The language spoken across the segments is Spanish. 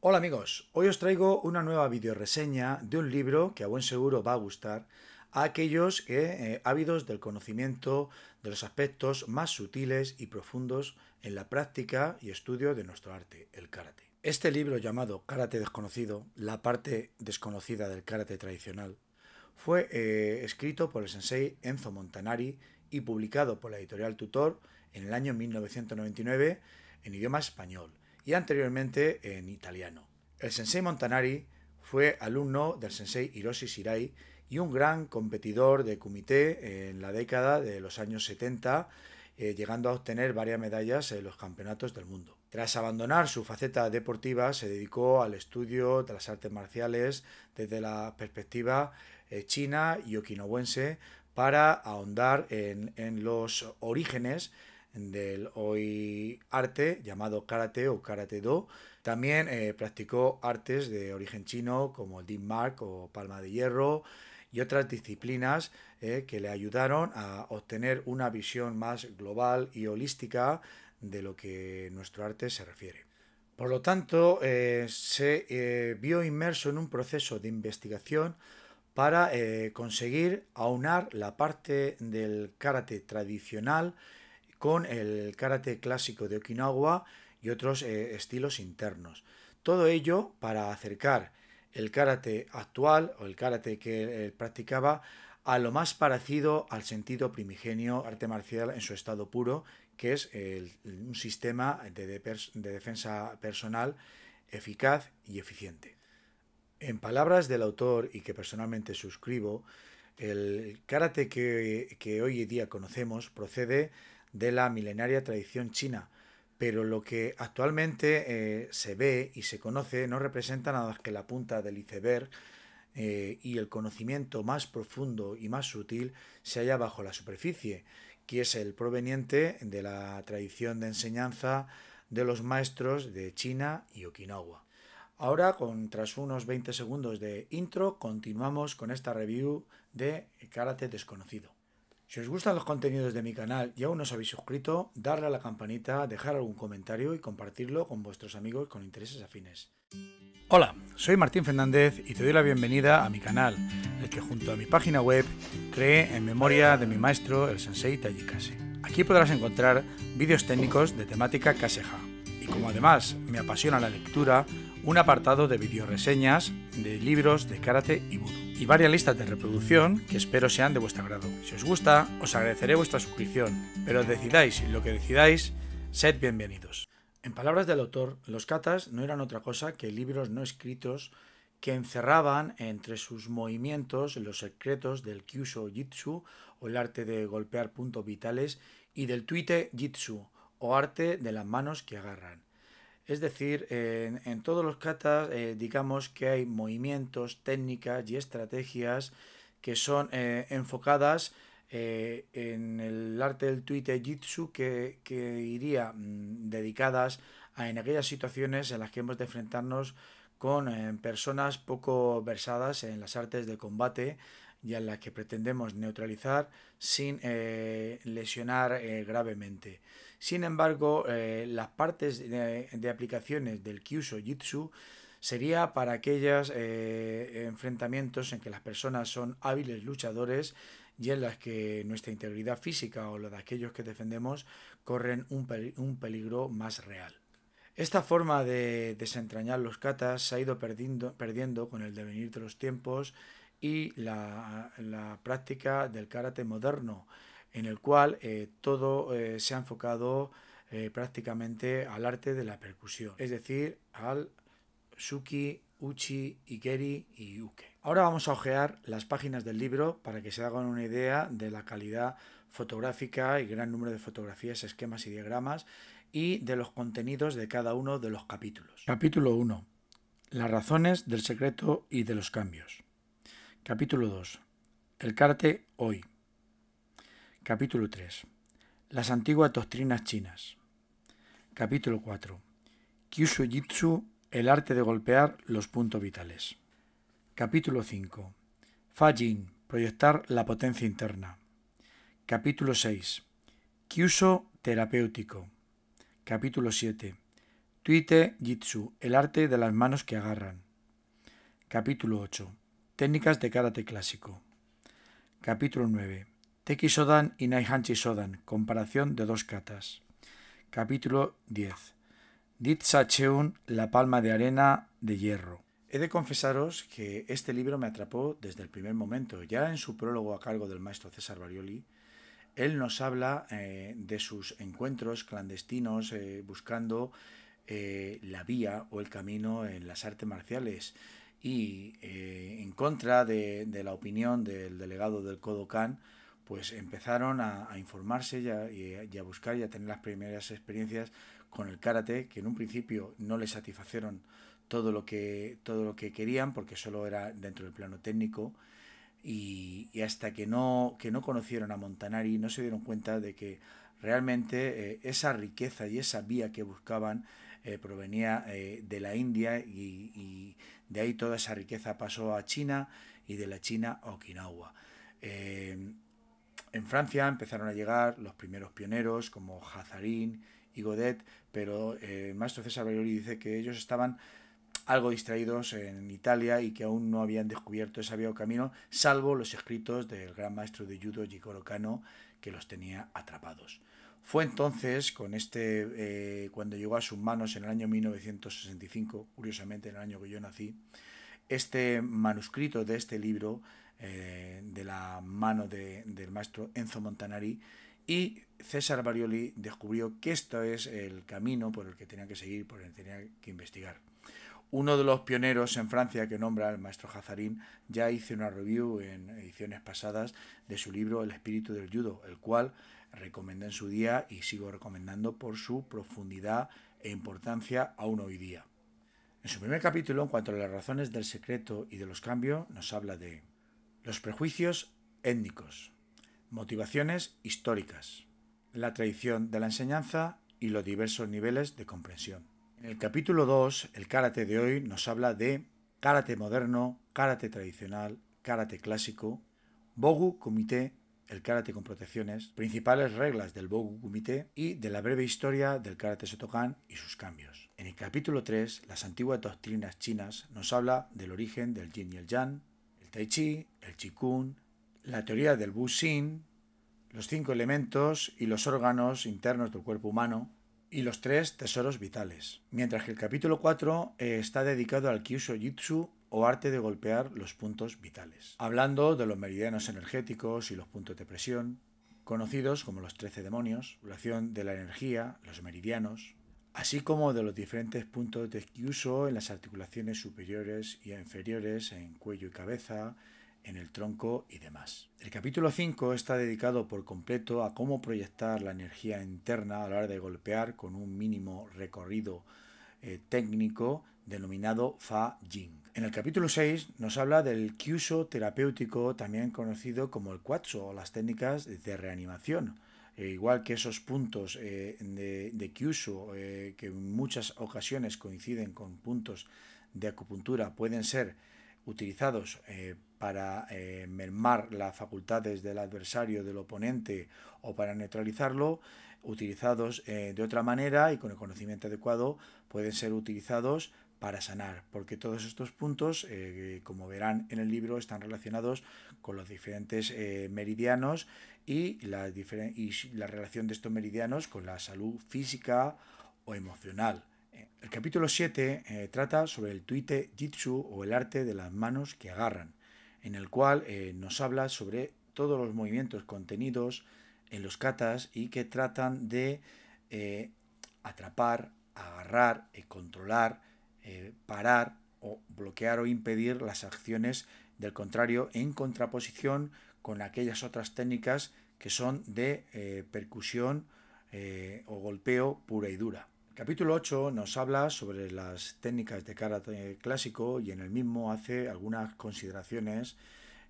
Hola amigos, hoy os traigo una nueva videoreseña de un libro que a buen seguro va a gustar a aquellos que, eh, ávidos del conocimiento de los aspectos más sutiles y profundos en la práctica y estudio de nuestro arte, el karate. Este libro llamado Karate desconocido, la parte desconocida del karate tradicional, fue eh, escrito por el sensei Enzo Montanari y publicado por la editorial Tutor en el año 1999 en idioma español y anteriormente en italiano. El sensei Montanari fue alumno del sensei Hiroshi Shirai y un gran competidor de kumite en la década de los años 70, eh, llegando a obtener varias medallas en los campeonatos del mundo. Tras abandonar su faceta deportiva, se dedicó al estudio de las artes marciales desde la perspectiva eh, china y okinawense para ahondar en, en los orígenes del hoy arte llamado karate o karate do. También eh, practicó artes de origen chino como el Deep Mark o palma de hierro y otras disciplinas eh, que le ayudaron a obtener una visión más global y holística de lo que nuestro arte se refiere. Por lo tanto, eh, se vio inmerso en un proceso de investigación para conseguir aunar la parte del karate tradicional con el karate clásico de Okinawa y otros eh, estilos internos. Todo ello para acercar el karate actual o el karate que eh, practicaba a lo más parecido al sentido primigenio arte marcial en su estado puro, que es un sistema de, defensa personal eficaz y eficiente. En palabras del autor y que personalmente suscribo, el karate que, que hoy en día conocemos procede de la milenaria tradición china, pero lo que actualmente eh, se ve y se conoce no representa nada más que la punta del iceberg eh, y el conocimiento más profundo y más sutil se halla bajo la superficie, que es el proveniente de la tradición de enseñanza de los maestros de China y Okinawa. Ahora, con, tras unos 20 segundos de intro, continuamos con esta review de Karate Desconocido. Si os gustan los contenidos de mi canal y aún no os habéis suscrito, darle a la campanita, dejar algún comentario y compartirlo con vuestros amigos con intereses afines. Hola, soy Martín Fernández y te doy la bienvenida a mi canal, el que junto a mi página web creé en memoria de mi maestro, el sensei Tayikase. Aquí podrás encontrar vídeos técnicos de temática caseja Y como además me apasiona la lectura, un apartado de videoreseñas de libros de karate y Voodoo y varias listas de reproducción que espero sean de vuestro agrado. Si os gusta, os agradeceré vuestra suscripción, pero decidáis lo que decidáis, sed bienvenidos. En palabras del autor, los katas no eran otra cosa que libros no escritos que encerraban entre sus movimientos los secretos del Kyusho Jitsu o el arte de golpear puntos vitales y del Tuite Jitsu o arte de las manos que agarran. Es decir, en, todos los katas eh, digamos que hay movimientos, técnicas y estrategias que son eh, enfocadas eh, en el arte del tuite jitsu que, iría mm, dedicadas a en aquellas situaciones en las que hemos de enfrentarnos con personas poco versadas en las artes de combate y a la que pretendemos neutralizar sin eh, lesionar eh, gravemente. Sin embargo, eh, las partes de, aplicaciones del Kyusho Jitsu sería para aquellos enfrentamientos en que las personas son hábiles luchadores y en las que nuestra integridad física o la de aquellos que defendemos corren un, peligro más real. Esta forma de desentrañar los katas se ha ido perdiendo con el devenir de los tiempos y la, práctica del karate moderno, en el cual eh, todo eh, se ha enfocado eh, prácticamente al arte de la percusión, es decir, al suki, uchi, ikeri y uke. Ahora vamos a ojear las páginas del libro para que se hagan una idea de la calidad fotográfica y gran número de fotografías, esquemas y diagramas y de los contenidos de cada uno de los capítulos. Capítulo 1. Las razones del secreto y de los cambios. Capítulo 2. El carte hoy. Capítulo 3. Las antiguas doctrinas chinas. Capítulo 4. Kyushu Jitsu, el arte de golpear los puntos vitales. Capítulo 5. Fajin, proyectar la potencia interna. Capítulo 6. Kyusho terapéutico. Capítulo 7. Tuite Jitsu, el arte de las manos que agarran. Capítulo 8. Técnicas de karate clásico. Capítulo 9. Teki Sodan y Naihanchi Sodan Comparación de dos katas. Capítulo 10. Ditsa Cheun, la palma de arena de hierro. He de confesaros que este libro me atrapó desde el primer momento. Ya en su prólogo a cargo del maestro César Barioli, él nos habla eh, de sus encuentros clandestinos eh, buscando eh, la vía o el camino en las artes marciales y eh, en contra de, la opinión del delegado del Kodokan, pues empezaron a, informarse y a, buscar y a tener las primeras experiencias con el karate, que en un principio no le satisfacieron todo lo que, todo lo que querían, porque solo era dentro del plano técnico, y, hasta que no, que no conocieron a Montanari, no se dieron cuenta de que realmente eh, esa riqueza y esa vía que buscaban eh, provenía de la India y de ahí toda esa riqueza pasó a China y de la China a Okinawa. Eh, en Francia empezaron a llegar los primeros pioneros como Hazarín y Godet, pero eh, el maestro César dice que ellos estaban algo distraídos en Italia y que aún no habían descubierto ese viejo camino, salvo los escritos del gran maestro de judo Jigoro Kano, que los tenía atrapados. Fue entonces, con este, eh, cuando llegó a sus manos en el año 1965, curiosamente en el año que yo nací, este manuscrito de este libro eh, de la mano del maestro Enzo Montanari y César Barioli descubrió que esto es el camino por el que tenía que seguir, por el que tenía que investigar. Uno de los pioneros en Francia que nombra el maestro Hazarín ya hizo una review en ediciones pasadas de su libro El espíritu del judo, el cual recomendé en su día y sigo recomendando por su profundidad e importancia aún hoy día. En su primer capítulo, en cuanto a las razones del secreto y de los cambios, nos habla de los prejuicios étnicos, motivaciones históricas, la tradición de la enseñanza y los diversos niveles de comprensión. En el capítulo 2, el karate de hoy nos habla de karate moderno, karate tradicional, karate clásico, bogu, comité el karate con protecciones, principales reglas del Bogu Kumite y de la breve historia del karate Shotokan y sus cambios. En el capítulo 3, las antiguas doctrinas chinas nos habla del origen del yin y el yang, el tai chi, el chi kung, la teoría del bu xin, los cinco elementos y los órganos internos del cuerpo humano, y los tres tesoros vitales. Mientras que el capítulo 4 eh, está dedicado al Kyusho Jitsu o arte de golpear los puntos vitales. Hablando de los meridianos energéticos y los puntos de presión, conocidos como los 13 demonios, la de la energía, los meridianos, así como de los diferentes puntos de uso en las articulaciones superiores y inferiores, en cuello y cabeza, en el tronco y demás. El capítulo 5 está dedicado por completo a cómo proyectar la energía interna a la hora de golpear con un mínimo recorrido eh, técnico denominado Fa Jing. En el capítulo 6 nos habla del kyuso terapéutico, también conocido como el cuatso o las técnicas de reanimación. Eh, igual que esos puntos eh, de, de eh, que en muchas ocasiones coinciden con puntos de acupuntura, pueden ser utilizados para mermar las facultades del adversario, del oponente o para neutralizarlo, utilizados de otra manera y con el conocimiento adecuado, pueden ser utilizados para sanar, porque todos estos puntos, eh, como verán en el libro, están relacionados con los diferentes eh, meridianos y la, y la relación de estos meridianos con la salud física o emocional. Eh, el capítulo 7 trata sobre el tuite jitsu o el arte de las manos que agarran, en el cual nos habla sobre todos los movimientos contenidos en los katas y que tratan de atrapar, agarrar, y controlar, eh, parar o bloquear o impedir las acciones del contrario en contraposición con aquellas otras técnicas que son de eh, percusión eh, o golpeo pura y dura. capítulo 8 nos habla sobre las técnicas de karate clásico y en el mismo hace algunas consideraciones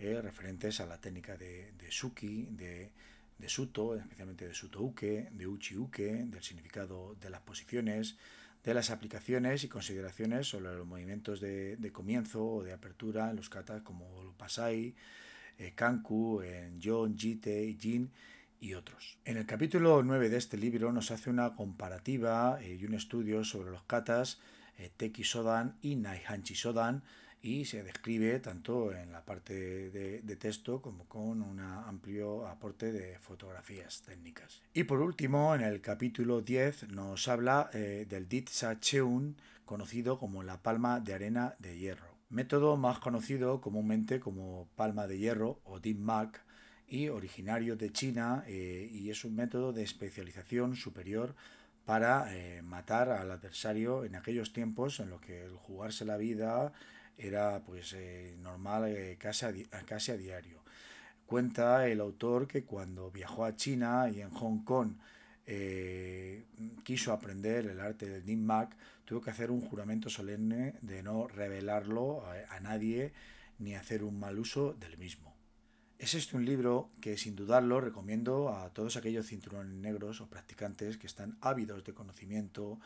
referentes a la técnica de, Suki, de, de, Suto, especialmente de Suto Uke, de Uchi Uke, del significado de las posiciones, de las aplicaciones y consideraciones sobre los movimientos de, comienzo o de apertura en los katas como Pasai, eh, Kanku, en John, Jite, Jin y otros. En el capítulo 9 de este libro nos hace una comparativa eh, y un estudio sobre los katas eh, Teki Sodan y Naihanchi Sodan y se describe tanto en la parte de, texto como con un amplio aporte de fotografías técnicas. Y por último, en el capítulo 10 nos habla eh, del Ditsa Cheun, conocido como la palma de arena de hierro, método más conocido comúnmente como palma de hierro o Dit Mark, y originario de China eh, y es un método de especialización superior para eh, matar al adversario en aquellos tiempos en los que el jugarse la vida era pues eh, normal eh, casi, a a diario. Cuenta el autor que cuando viajó a China y en Hong Kong eh, quiso aprender el arte del NIM Mak, tuvo que hacer un juramento solemne de no revelarlo a nadie ni hacer un mal uso del mismo. Es este un libro que sin dudarlo recomiendo a todos aquellos cinturones negros o practicantes que están ávidos de conocimiento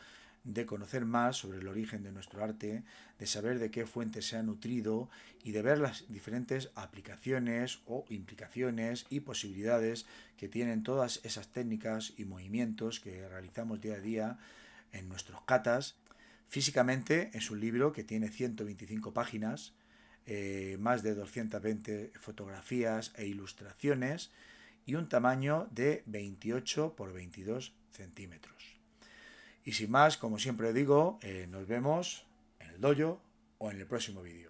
de conocer más sobre el origen de nuestro arte, de saber de qué fuente se ha nutrido y de ver las diferentes aplicaciones o implicaciones y posibilidades que tienen todas esas técnicas y movimientos que realizamos día a día en nuestros catas. Físicamente es un libro que tiene 125 páginas, eh, más de 220 fotografías e ilustraciones y un tamaño de 28 por 22 centímetros. Y sin más, como siempre digo, eh, nos vemos en el dojo o en el próximo vídeo.